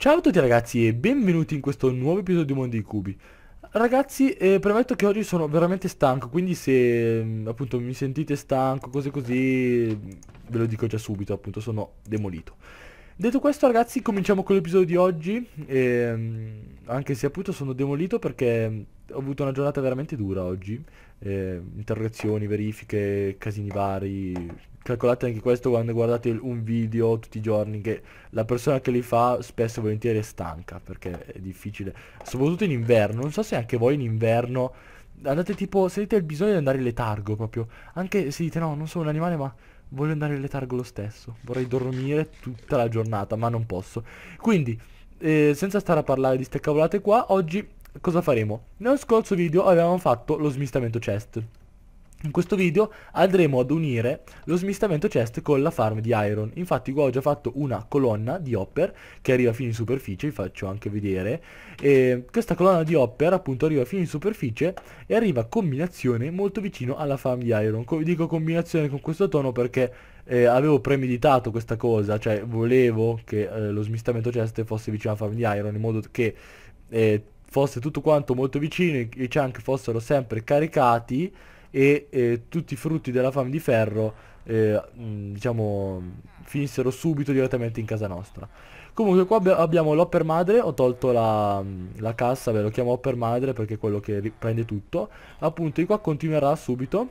Ciao a tutti ragazzi e benvenuti in questo nuovo episodio di Mondo dei Cubi Ragazzi eh, premetto che oggi sono veramente stanco quindi se mm, appunto mi sentite stanco cose così mm, ve lo dico già subito appunto sono demolito Detto questo ragazzi cominciamo con l'episodio di oggi eh, anche se appunto sono demolito perché mm, ho avuto una giornata veramente dura oggi. Eh, interrogazioni, verifiche, casini vari. Calcolate anche questo quando guardate un video tutti i giorni che la persona che li fa spesso e volentieri è stanca perché è difficile. Soprattutto in inverno, non so se anche voi in inverno andate tipo, se avete il bisogno di andare in letargo proprio, anche se dite no, non sono un animale ma voglio andare in letargo lo stesso, vorrei dormire tutta la giornata ma non posso. Quindi, eh, senza stare a parlare di ste cavolate qua, oggi cosa faremo? Nello scorso video avevamo fatto lo smistamento chest. In questo video andremo ad unire lo smistamento chest con la farm di iron. Infatti qua ho già fatto una colonna di hopper che arriva fino in superficie, vi faccio anche vedere. E questa colonna di hopper appunto arriva fino in superficie e arriva a combinazione molto vicino alla farm di iron. Co dico combinazione con questo tono perché eh, avevo premeditato questa cosa, cioè volevo che eh, lo smistamento chest fosse vicino alla farm di iron in modo che... Eh, fosse tutto quanto molto vicino, i, chunk fossero sempre caricati e eh, tutti i frutti della fame di ferro eh, diciamo finissero subito direttamente in casa nostra comunque qua abbiamo l'opper madre ho tolto la, la cassa ve lo chiamo opper madre perché è quello che prende tutto appunto di qua continuerà subito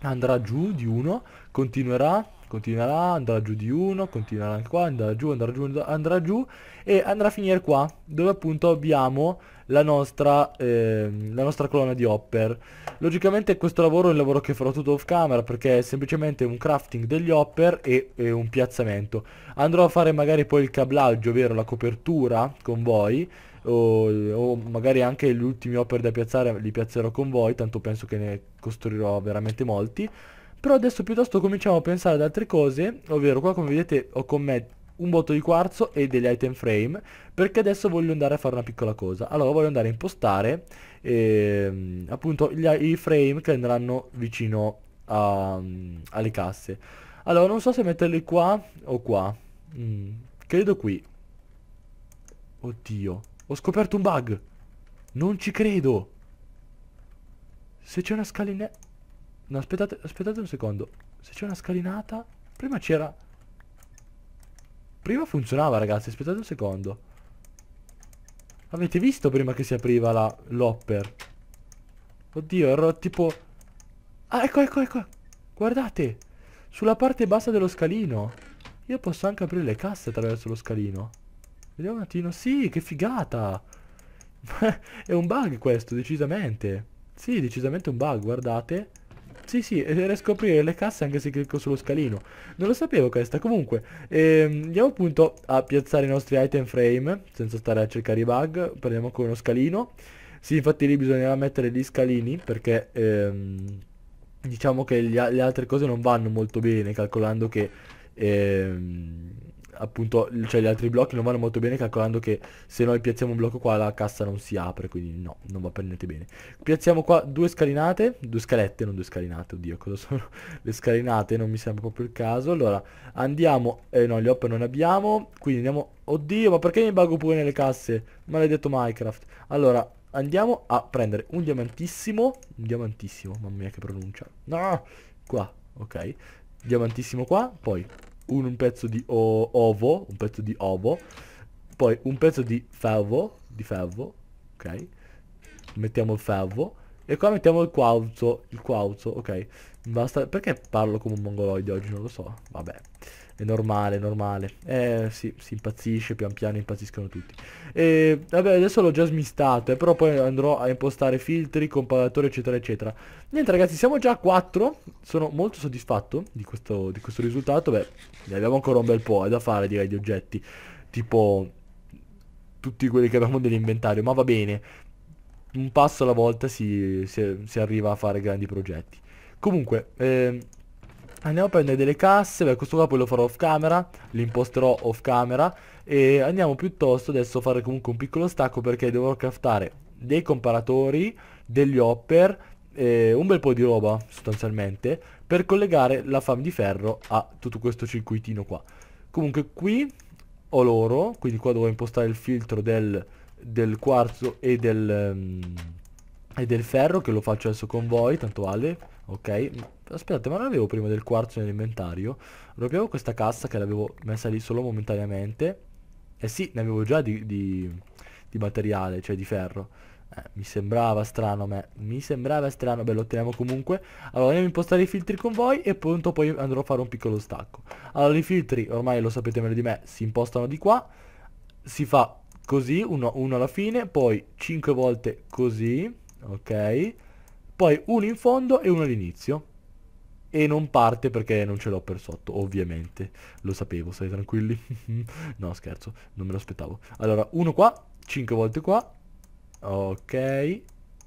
andrà giù di uno continuerà continuerà, andrà giù di uno, continuerà qua, andrà giù, andrà giù, andrà giù e andrà a finire qua, dove appunto abbiamo la nostra, eh, la nostra colonna di hopper. Logicamente questo lavoro è un lavoro che farò tutto off camera perché è semplicemente un crafting degli hopper e, e un piazzamento. Andrò a fare magari poi il cablaggio, ovvero la copertura con voi, o, o, magari anche gli ultimi hopper da piazzare li piazzerò con voi tanto penso che ne costruirò veramente molti però adesso piuttosto cominciamo a pensare ad altre cose, ovvero qua come vedete ho con me un botto di quarzo e degli item frame perché adesso voglio andare a fare una piccola cosa allora voglio andare a impostare ehm, appunto gli, i frame che andranno vicino a, um, alle casse allora non so se metterli qua o qua mm, credo qui oddio ho scoperto un bug non ci credo se c'è una scalinetta No, aspettate, aspettate un secondo. Se c'è una scalinata... Prima c'era... Prima funzionava, ragazzi. Aspettate un secondo. Avete visto prima che si apriva la l'hopper? Oddio, ero tipo... Ah, ecco, ecco, ecco. Guardate. Sulla parte bassa dello scalino. Io posso anche aprire le casse attraverso lo scalino. Vediamo un attimo. Sì, che figata. È un bug questo, decisamente. Sì, decisamente un bug, guardate. Sì, sì, era scoprire le casse anche se clicco sullo scalino. Non lo sapevo questa, comunque. Ehm, andiamo appunto a piazzare i nostri item frame, senza stare a cercare i bug. Prendiamo con uno scalino. Sì, infatti lì bisognerà mettere gli scalini, perché... Ehm, diciamo che gli, le altre cose non vanno molto bene, calcolando che... Ehm, appunto cioè gli altri blocchi non vanno molto bene calcolando che se noi piazziamo un blocco qua la cassa non si apre quindi no non va per niente bene piazziamo qua due scalinate due scalette non due scalinate oddio cosa sono le scalinate non mi sembra proprio il caso allora andiamo eh no gli hop non abbiamo quindi andiamo oddio ma perché mi bago pure nelle casse maledetto minecraft allora andiamo a prendere un diamantissimo un diamantissimo mamma mia che pronuncia no qua ok diamantissimo qua poi un, un pezzo di ovo, un pezzo di ovo, poi un pezzo di ferro, di ferro, ok? Mettiamo il ferro, e qua mettiamo il quauzo, il quauzo, ok? Basta, perché parlo come un mongoloide oggi, non lo so, vabbè. È normale, normale. Eh sì, si impazzisce, pian piano impazziscono tutti. E vabbè, adesso l'ho già smistato, eh, però poi andrò a impostare filtri, comparatori, eccetera, eccetera. Niente ragazzi, siamo già a 4. Sono molto soddisfatto di questo, di questo risultato. Beh, ne abbiamo ancora un bel po', eh, da fare direi di oggetti. Tipo tutti quelli che abbiamo nell'inventario, ma va bene. Un passo alla volta si, si, si arriva a fare grandi progetti. Comunque, eh, Andiamo a prendere delle casse, beh questo qua poi lo farò off camera, l'imposterò off camera e andiamo piuttosto adesso a fare comunque un piccolo stacco perché dovrò craftare dei comparatori, degli hopper, eh, un bel po' di roba sostanzialmente per collegare la fam di ferro a tutto questo circuitino qua. Comunque qui ho l'oro, quindi qua dovrò impostare il filtro del, del quarzo e del, um, e del ferro che lo faccio adesso con voi, tanto vale Ok, aspettate, ma non avevo prima del quarzo nell'inventario? Rompiamo questa cassa che l'avevo messa lì solo momentaneamente. Eh sì, ne avevo già di, di, di materiale, cioè di ferro. Eh, mi sembrava strano, a me. mi sembrava strano, beh lo otteniamo comunque. Allora andiamo a impostare i filtri con voi e pronto poi andrò a fare un piccolo stacco. Allora i filtri, ormai lo sapete meglio di me, si impostano di qua. Si fa così, uno, uno alla fine, poi 5 volte così, ok? poi uno in fondo e uno all'inizio. E non parte perché non ce l'ho per sotto, ovviamente. Lo sapevo, stai tranquilli. no, scherzo, non me lo aspettavo. Allora, uno qua, 5 volte qua. Ok,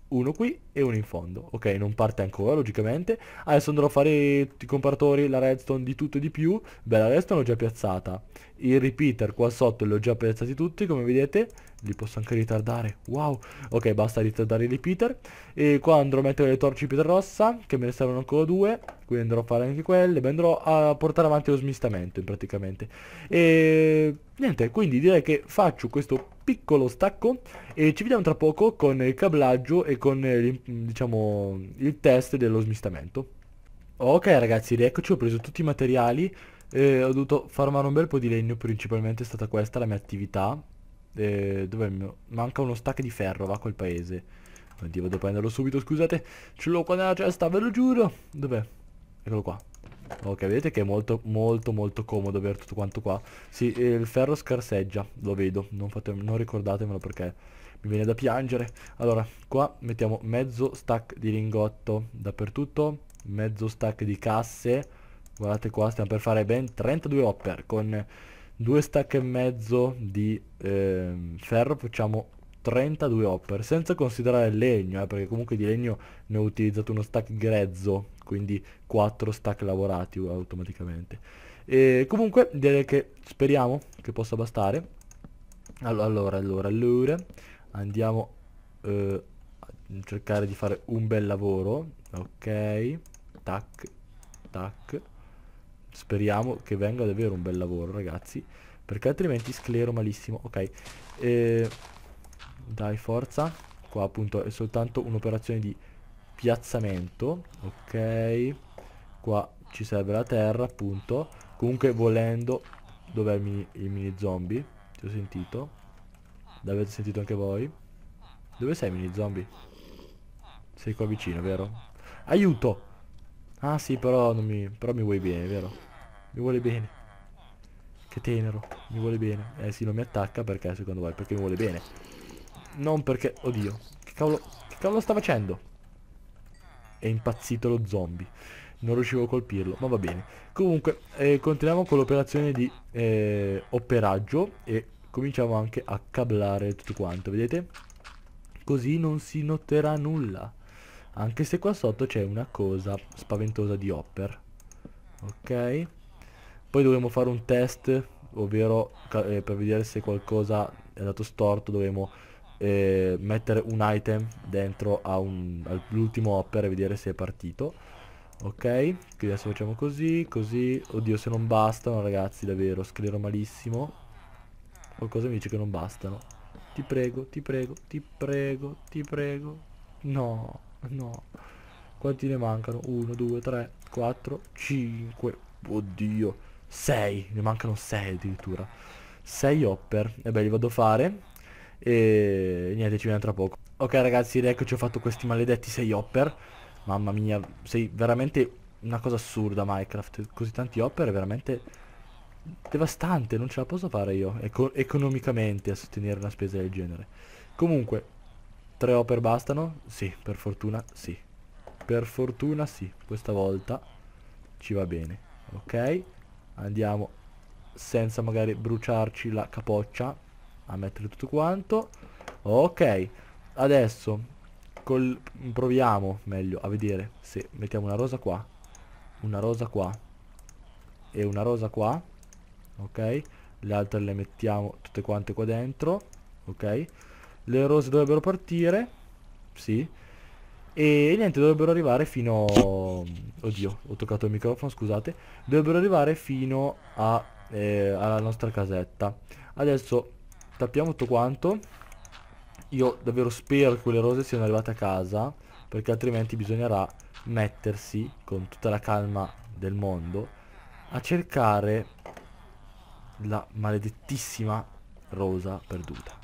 uno qui e uno in fondo. Ok, non parte ancora, logicamente. Adesso andrò a fare tutti i comparatori, la redstone di tutto e di più. Beh, la redstone l'ho già piazzata. il repeater qua sotto li ho già piazzati tutti, come vedete. Li posso anche ritardare. Wow. Ok, basta ritardare i repeater. E qua andrò a mettere le torce pietra rossa, che me ne servono ancora due. Quindi andrò a fare anche quelle. Beh, andrò a portare avanti lo smistamento, praticamente. E... Niente, quindi direi che faccio questo piccolo stacco e ci vediamo tra poco con il cablaggio e con l'importazione diciamo, il test dello smistamento. Ok ragazzi, rieccoci, ho preso tutti i materiali, eh, ho dovuto farmare un bel po' di legno, principalmente è stata questa la mia attività. Eh, Dov'è mio? Manca uno stack di ferro, va quel paese. Oddio, vado a prenderlo subito, scusate. Ce l'ho qua nella cesta, ve lo giuro. Dov'è? Eccolo qua. Ok, vedete che è molto, molto, molto comodo avere tutto quanto qua. Sì, il ferro scarseggia, lo vedo. Non, fate, non ricordatemelo perché mi viene da piangere. Allora, qua mettiamo mezzo stack di lingotto dappertutto, mezzo stack di casse. Guardate qua, stiamo per fare ben 32 hopper. Con due stack e mezzo di eh, ferro facciamo 32 hopper, senza considerare il legno, eh, perché comunque di legno ne ho utilizzato uno stack grezzo, quindi 4 stack lavorati uh, automaticamente. E comunque direi che speriamo che possa bastare allora, allora, allora, allora andiamo eh, a cercare di fare un bel lavoro ok tac tac speriamo che venga davvero un bel lavoro ragazzi perché altrimenti sclero malissimo ok eh, dai forza qua appunto è soltanto un'operazione di piazzamento ok qua ci serve la terra appunto comunque volendo dov'è il, il mini, zombie ti ho sentito L'avete sentito anche voi? Dove sei mini zombie? Sei qua vicino, vero? Aiuto! Ah sì, però non mi... Però mi vuoi bene, vero? Mi vuole bene. Che tenero. Mi vuole bene. Eh sì, non mi attacca perché secondo voi? Perché mi vuole bene. Non perché... Oddio. Che cavolo... Che cavolo sta facendo? È impazzito lo zombie. Non riuscivo a colpirlo, ma va bene. Comunque, eh, continuiamo con l'operazione di eh, operaggio e cominciamo anche a cablare tutto quanto, vedete? Così non si noterà nulla. Anche se qua sotto c'è una cosa spaventosa di hopper. Ok? Poi dovremo fare un test, ovvero eh, per vedere se qualcosa è andato storto dovremo eh, mettere un item dentro all'ultimo hopper e vedere se è partito ok quindi adesso facciamo così così oddio se non bastano ragazzi davvero sclero malissimo Qualcosa mi dice che non bastano. Ti prego, ti prego, ti prego, ti prego. No, no. Quanti ne mancano? 1, 2, 3, 4, 5. Oddio. 6. Ne mancano 6 addirittura. 6 hopper. E beh, li vado a fare. E niente, ci vediamo tra poco. Ok ragazzi, eccoci, ho fatto questi maledetti 6 hopper. Mamma mia, sei veramente una cosa assurda Minecraft. Così tanti hopper è veramente devastante, non ce la posso fare io eco economicamente a sostenere una spesa del genere. Comunque, tre opere bastano? Sì, per fortuna sì. Per fortuna sì, questa volta ci va bene. Ok, andiamo senza magari bruciarci la capoccia a mettere tutto quanto. Ok, adesso col, proviamo meglio a vedere se mettiamo una rosa qua, una rosa qua e una rosa qua ok le altre le mettiamo tutte quante qua dentro ok le rose dovrebbero partire sì e niente dovrebbero arrivare fino oddio ho toccato il microfono scusate dovrebbero arrivare fino a, eh, alla nostra casetta adesso tappiamo tutto quanto io davvero spero che quelle rose siano arrivate a casa perché altrimenti bisognerà mettersi con tutta la calma del mondo a cercare la maledettissima rosa perduta.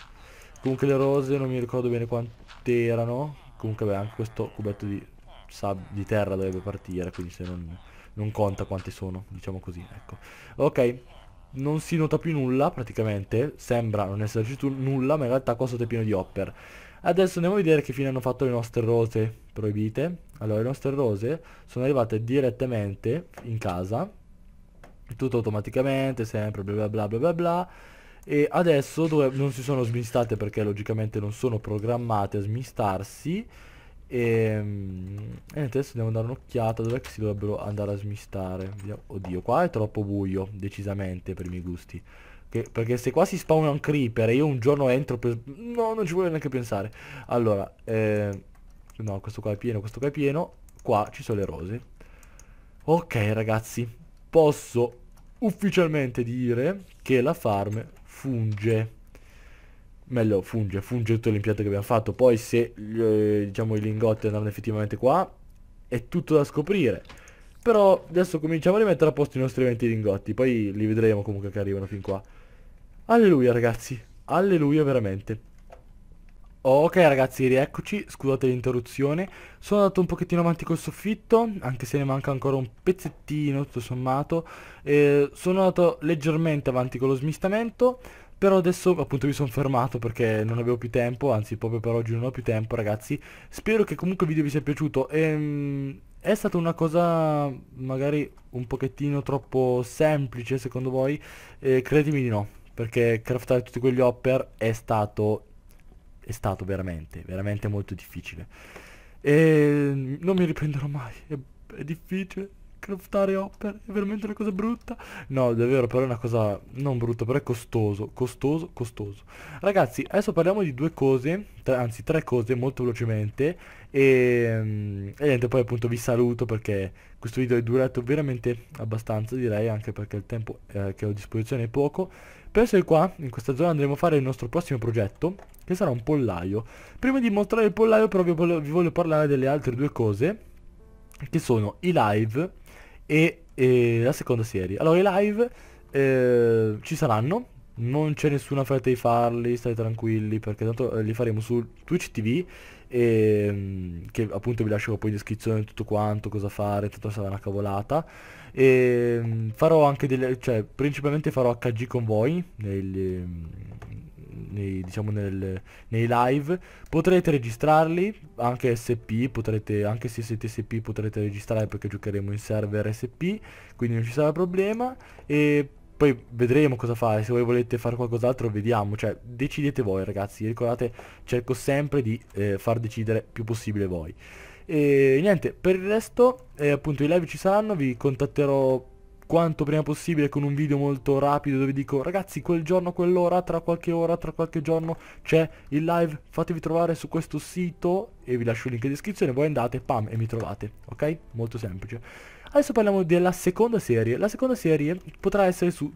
Comunque le rose non mi ricordo bene quante erano. Comunque beh, anche questo cubetto di, di terra dovrebbe partire, quindi se non, non conta quante sono, diciamo così, ecco. Ok, non si nota più nulla praticamente, sembra non esserci nulla, ma in realtà qua sotto è pieno di hopper. Adesso andiamo a vedere che fine hanno fatto le nostre rose proibite. Allora, le nostre rose sono arrivate direttamente in casa, tutto automaticamente, sempre bla bla bla bla bla e adesso dove non si sono smistate perché logicamente non sono programmate a smistarsi ehm, e, e adesso dobbiamo dare un'occhiata dove si dovrebbero andare a smistare oddio qua è troppo buio decisamente per i miei gusti che, perché se qua si spawna un creeper e io un giorno entro per... no non ci voglio neanche pensare allora eh, no questo qua è pieno questo qua è pieno qua ci sono le rose ok ragazzi posso ufficialmente dire che la farm funge meglio funge, funge tutto l'impianto che abbiamo fatto poi se eh, diciamo i lingotti andranno effettivamente qua è tutto da scoprire però adesso cominciamo a rimettere a posto i nostri 20 lingotti poi li vedremo comunque che arrivano fin qua alleluia ragazzi alleluia veramente Ok ragazzi, rieccoci, scusate l'interruzione. Sono andato un pochettino avanti col soffitto, anche se ne manca ancora un pezzettino tutto sommato. Eh, sono andato leggermente avanti con lo smistamento, però adesso appunto mi sono fermato perché non avevo più tempo, anzi proprio per oggi non ho più tempo ragazzi. Spero che comunque il video vi sia piaciuto. Ehm, è stata una cosa magari un pochettino troppo semplice secondo voi? Eh, credimi di no, perché craftare tutti quegli hopper è stato è stato veramente, veramente molto difficile. E non mi riprenderò mai, è, è difficile, craftare hopper è veramente una cosa brutta no davvero però è una cosa non brutta però è costoso costoso costoso ragazzi adesso parliamo di due cose tre, anzi tre cose molto velocemente e, mm, e, niente poi appunto vi saluto perché questo video è durato veramente abbastanza direi anche perché il tempo eh, che ho a disposizione è poco per essere qua, in questa zona andremo a fare il nostro prossimo progetto, che sarà un pollaio. Prima di mostrare il pollaio però vi voglio, vi voglio parlare delle altre due cose, che sono i live e, e la seconda serie. Allora i live eh, ci saranno, non c'è nessuna fretta di farli, state tranquilli perché tanto eh, li faremo su Twitch TV e, ehm, che appunto vi lascerò poi in descrizione tutto quanto, cosa fare, tutto sarà una cavolata e ehm, farò anche delle, cioè principalmente farò HG con voi nel, nei, diciamo nel, nei live potrete registrarli anche SP potrete anche se siete SP potrete registrare perché giocheremo in server SP quindi non ci sarà problema e poi vedremo cosa fare, se voi volete fare qualcos'altro vediamo, cioè decidete voi ragazzi, ricordate, cerco sempre di eh, far decidere più possibile voi. E niente, per il resto eh, appunto i live ci saranno, vi contatterò quanto prima possibile con un video molto rapido dove dico ragazzi quel giorno, quell'ora, tra qualche ora, tra qualche giorno c'è il live, fatevi trovare su questo sito e vi lascio il link in descrizione, voi andate, pam, e mi trovate, ok? Molto semplice. Adesso parliamo della seconda serie. La seconda serie potrà essere su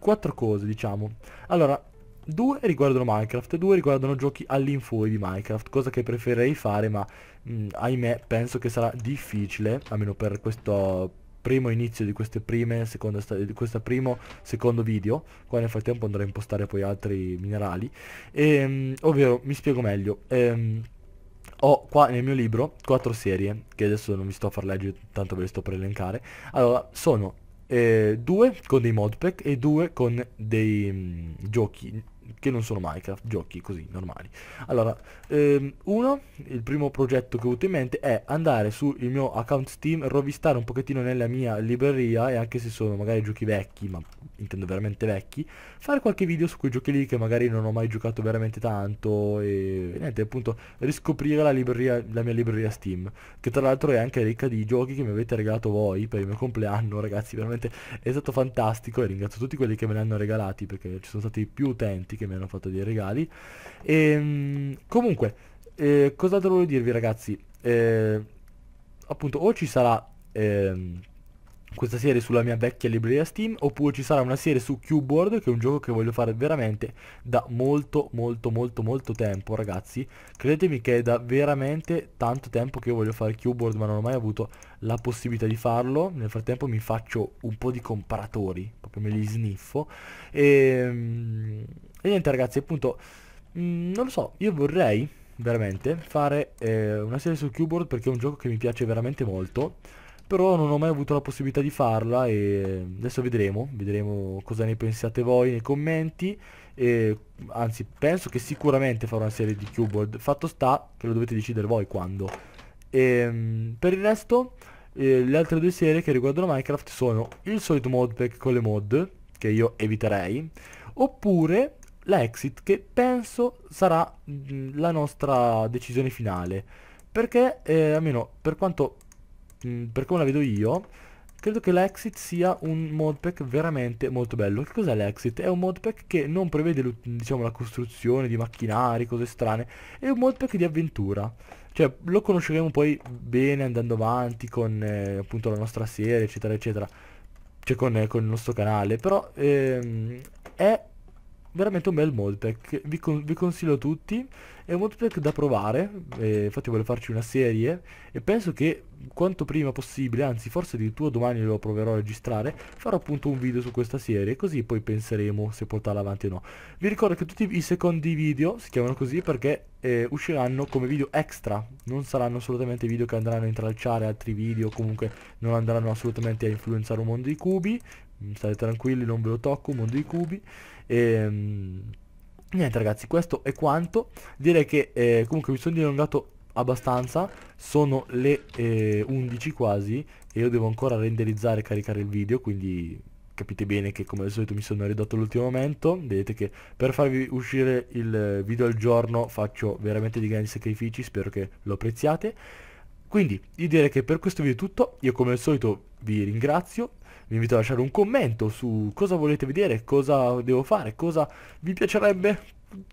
quattro cose, diciamo. Allora, due riguardano Minecraft, due riguardano giochi all'infuori di Minecraft, cosa che preferirei fare, ma mh, mm, ahimè penso che sarà difficile, almeno per questo primo inizio di queste prime, secondo, di questo primo, secondo video, qua nel frattempo andrò a impostare poi altri minerali, e, ehm, mh, ovvero, mi spiego meglio, ehm, ho qua nel mio libro quattro serie, che adesso non vi sto a far leggere, tanto ve le sto per elencare. Allora, sono eh, due con dei modpack e due con dei mh, mm, giochi che non sono Minecraft, giochi così normali. Allora, ehm, uno, il primo progetto che ho avuto in mente è andare sul mio account Steam, rovistare un pochettino nella mia libreria e anche se sono magari giochi vecchi, ma intendo veramente vecchi, fare qualche video su quei giochi lì che magari non ho mai giocato veramente tanto e, niente, appunto riscoprire la, libreria, la mia libreria Steam, che tra l'altro è anche ricca di giochi che mi avete regalato voi per il mio compleanno, ragazzi, veramente è stato fantastico e ringrazio tutti quelli che me li hanno regalati perché ci sono stati più utenti tutti che mi hanno fatto dei regali. E, ehm, comunque, eh, cos'altro volevo dirvi ragazzi? Eh, appunto, o ci sarà... Ehm, questa serie sulla mia vecchia libreria Steam oppure ci sarà una serie su Cubeboard che è un gioco che voglio fare veramente da molto molto molto molto tempo ragazzi credetemi che è da veramente tanto tempo che io voglio fare Cubeboard ma non ho mai avuto la possibilità di farlo nel frattempo mi faccio un po' di comparatori proprio me li sniffo e, ehm, e niente ragazzi appunto mm, non lo so io vorrei veramente fare eh, una serie su Cubeboard perché è un gioco che mi piace veramente molto però non ho mai avuto la possibilità di farla e adesso vedremo, vedremo cosa ne pensiate voi nei commenti e, anzi penso che sicuramente farò una serie di Cubeboard, fatto sta che lo dovete decidere voi quando. E, ehm, per il resto eh, le altre due serie che riguardano Minecraft sono il solito modpack con le mod, che io eviterei, oppure la exit che penso sarà mh, mm, la nostra decisione finale perché eh, almeno per quanto Mm. per come la vedo io, credo che l'exit sia un modpack veramente molto bello. Che cos'è l'exit? È un modpack che non prevede diciamo, la costruzione di macchinari, cose strane, è un modpack di avventura. Cioè, lo conosceremo poi bene andando avanti con eh, appunto la nostra serie, eccetera, eccetera. Cioè con, eh, con il nostro canale, però ehm, è veramente un bel modpack vi, con vi consiglio a tutti è un modpack da provare eh, infatti voglio farci una serie e penso che quanto prima possibile anzi forse addirittura domani lo proverò a registrare farò appunto un video su questa serie così poi penseremo se portarla avanti o no vi ricordo che tutti i secondi video si chiamano così perché eh, usciranno come video extra non saranno assolutamente video che andranno a intralciare altri video comunque non andranno assolutamente a influenzare un mondo di cubi state tranquilli non ve lo tocco mondo di cubi e, ehm, niente ragazzi, questo è quanto. Direi che eh, comunque mi sono dilungato abbastanza sono le eh, 11 quasi e io devo ancora renderizzare e caricare il video quindi capite bene che come al solito mi sono ridotto all'ultimo momento vedete che per farvi uscire il video al giorno faccio veramente dei grandi sacrifici spero che lo apprezziate quindi io direi che per questo video è tutto io come al solito vi ringrazio vi invito a lasciare un commento su cosa volete vedere, cosa devo fare, cosa vi piacerebbe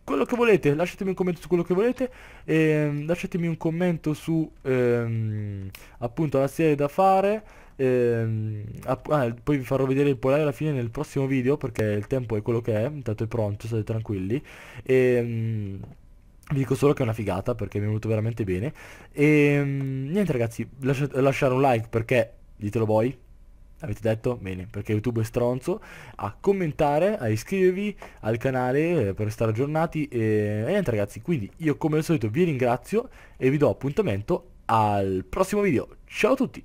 quello che volete, lasciatemi un commento su quello che volete e ehm, lasciatemi un commento su ehm, appunto la serie da fare ehm, ah, poi vi farò vedere il polare alla fine nel prossimo video perché il tempo è quello che è, intanto è pronto, state tranquilli e, ehm, vi dico solo che è una figata perché mi è venuto veramente bene e ehm, niente ragazzi lasciate, lasciare un like perché ditelo voi Avete detto? Bene, perché YouTube è stronzo. A commentare, a iscrivervi al canale eh, per stare aggiornati. E, e niente ragazzi, quindi io come al solito vi ringrazio e vi do appuntamento al prossimo video. Ciao a tutti!